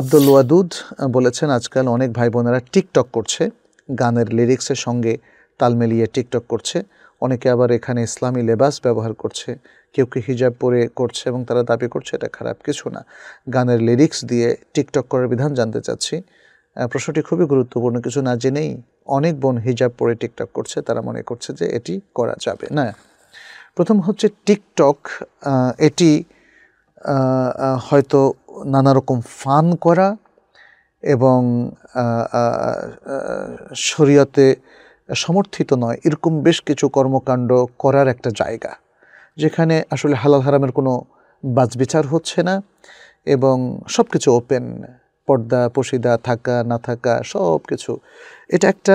আব্দুল ওয়াদুদ বলেছেন আজকাল অনেক ভাই বোনেরা টিকটক করছে গানের লিরিক্সের সঙ্গে তাল মিলিয়ে টিকটক করছে অনেকে আবার এখানে ইসলামী লেবাস ব্যবহার করছে কেউ কেউ হিজাব পরে করছে এবং তারা দাবি করছে এটা খারাপ কিছু না গানের লিরিক্স দিয়ে টিকটক করার বিধান জানতে চাচ্ছি প্রশ্নটি খুবই গুরুত্বপূর্ণ কিছু না জেনেই অনেক বোন হিজাব পরে টিকটক করছে তারা মনে করছে যে এটি করা যাবে না প্রথম হচ্ছে টিকটক এটি হয়তো নানা রকম ফান করা এবং শরীয়তে সমর্থিত নয় এরকম বেশ কিছু কর্মকাণ্ড করার একটা জায়গা যেখানে আসলে হালাল হারামের কোনো বাজবিচার হচ্ছে না এবং সব কিছু ওপেন পর্দা পশিদা থাকা না থাকা সব কিছু এটা একটা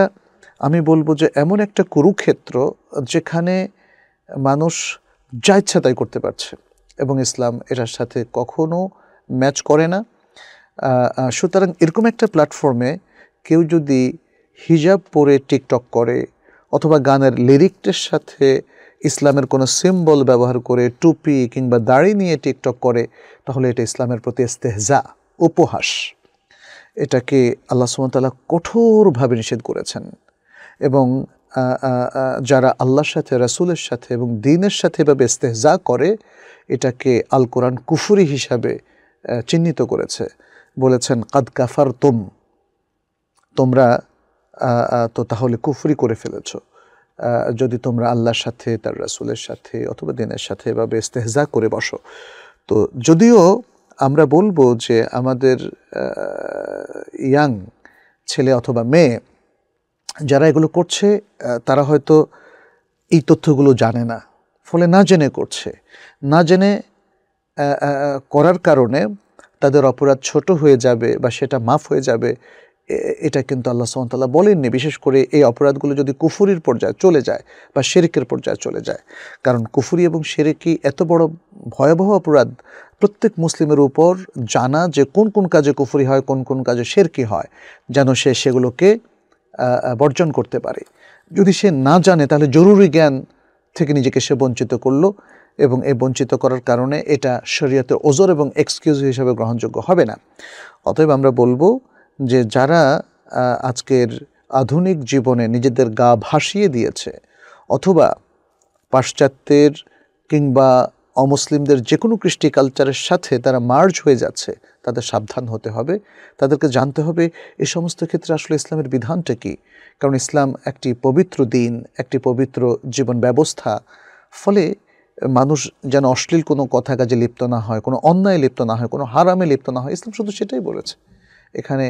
আমি বলবো যে এমন একটা কুরুক্ষেত্র যেখানে মানুষ যা ইচ্ছা তাই করতে পারছে এবং ইসলাম এটার সাথে কখনো ম্যাচ করে না সুতরাং এরকম একটা প্ল্যাটফর্মে কেউ যদি হিজাব পরে টিকটক করে অথবা গানের লিরিকটার সাথে ইসলামের কোনো সিম্বল ব্যবহার করে টুপি কিংবা দাড়ি নিয়ে টিকটক করে তাহলে এটা ইসলামের প্রতি ইস্তেহজা উপহাস এটাকে আল্লাহ সুমতালা কঠোরভাবে নিষেধ করেছেন এবং যারা আল্লাহর সাথে রাসুলের সাথে এবং দিনের সাথে এভাবে ইস্তেহজা করে এটাকে আল কোরআন কুফুরি হিসাবে চিহ্নিত করেছে বলেছেন কাদ কাফার তোম তোমরা তো তাহলে কুফরি করে ফেলেছ যদি তোমরা আল্লাহর সাথে তার রাসুলের সাথে অথবা দিনের সাথে এভাবে ইস্তেহজা করে বসো তো যদিও আমরা বলবো যে আমাদের ইয়াং ছেলে অথবা মেয়ে যারা এগুলো করছে তারা হয়তো এই তথ্যগুলো জানে না ফলে না জেনে করছে না জেনে করার কারণে তাদের অপরাধ ছোট হয়ে যাবে বা সেটা মাফ হয়ে যাবে এটা কিন্তু আল্লাহ সোহামতাল্লাহ বলেননি বিশেষ করে এই অপরাধগুলো যদি কুফুরির পর্যায়ে চলে যায় বা শেরিকের পর্যায়ে চলে যায় কারণ কুফুরি এবং শেরেকি এত বড় ভয়াবহ অপরাধ প্রত্যেক মুসলিমের উপর জানা যে কোন কোন কাজে কুফুরি হয় কোন কোন কাজে শেরকি হয় যেন সে সেগুলোকে বর্জন করতে পারে যদি সে না জানে তাহলে জরুরি জ্ঞান থেকে নিজেকে সে বঞ্চিত করলো এবং এই বঞ্চিত করার কারণে এটা শরীয়তে ওজোর এবং এক্সকিউজ হিসাবে গ্রহণযোগ্য হবে না অতএব আমরা বলবো যে যারা আজকের আধুনিক জীবনে নিজেদের গা ভাসিয়ে দিয়েছে অথবা পাশ্চাত্যের কিংবা অমুসলিমদের যে কোনো কৃষ্টি কালচারের সাথে তারা মার্জ হয়ে যাচ্ছে তাদের সাবধান হতে হবে তাদেরকে জানতে হবে এ সমস্ত ক্ষেত্রে আসলে ইসলামের বিধানটা কী কারণ ইসলাম একটি পবিত্র দিন একটি পবিত্র জীবন ব্যবস্থা ফলে মানুষ যেন অশ্লীল কোনো কথা কাজে লিপ্ত না হয় কোনো অন্যায় লিপ্ত না হয় কোনো হারামে লিপ্ত না হয় ইসলাম শুধু সেটাই বলেছে এখানে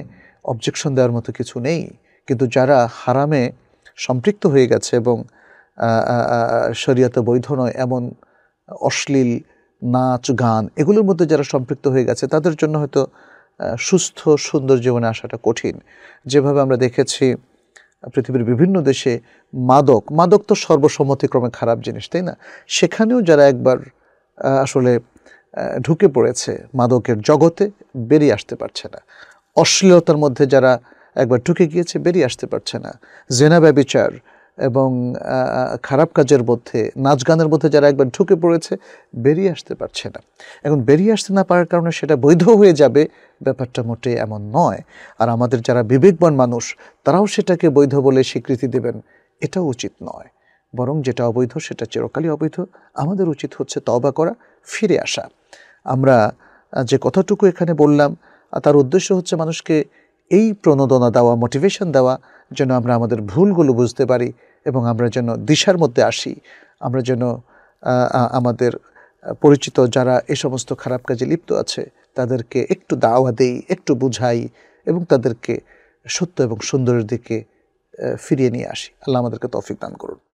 অবজেকশন দেওয়ার মতো কিছু নেই কিন্তু যারা হারামে সম্পৃক্ত হয়ে গেছে এবং শরীয়ত বৈধ নয় এমন অশ্লীল নাচ গান এগুলোর মধ্যে যারা সম্পৃক্ত হয়ে গেছে তাদের জন্য হয়তো সুস্থ সুন্দর জীবনে আসাটা কঠিন যেভাবে আমরা দেখেছি পৃথিবীর বিভিন্ন দেশে মাদক মাদক তো সর্বসম্মতিক্রমে খারাপ জিনিস তাই না সেখানেও যারা একবার আসলে ঢুকে পড়েছে মাদকের জগতে বেরিয়ে আসতে পারছে না অশ্লীলতার মধ্যে যারা একবার ঢুকে গিয়েছে বেরিয়ে আসতে পারছে না জেনা ব্যবিচার এবং খারাপ কাজের মধ্যে নাচ গানের মধ্যে যারা একবার ঢুকে পড়েছে বেরিয়ে আসতে পারছে না এখন বেরিয়ে আসতে না পারার কারণে সেটা বৈধ হয়ে যাবে ব্যাপারটা মোটে এমন নয় আর আমাদের যারা বিবেকবান মানুষ তারাও সেটাকে বৈধ বলে স্বীকৃতি দেবেন এটাও উচিত নয় বরং যেটা অবৈধ সেটা চিরকালই অবৈধ আমাদের উচিত হচ্ছে তবা করা ফিরে আসা আমরা যে কথাটুকু এখানে বললাম তার উদ্দেশ্য হচ্ছে মানুষকে এই প্রণোদনা দেওয়া মোটিভেশন দেওয়া যেন আমরা আমাদের ভুলগুলো বুঝতে পারি এবং আমরা যেন দিশার মধ্যে আসি আমরা যেন আমাদের পরিচিত যারা এ সমস্ত খারাপ কাজে লিপ্ত আছে তাদেরকে একটু দাওয়া দেই একটু বুঝাই এবং তাদেরকে সত্য এবং সুন্দরের দিকে ফিরিয়ে নিয়ে আসি আল্লাহ আমাদেরকে তৌফিক দান করুন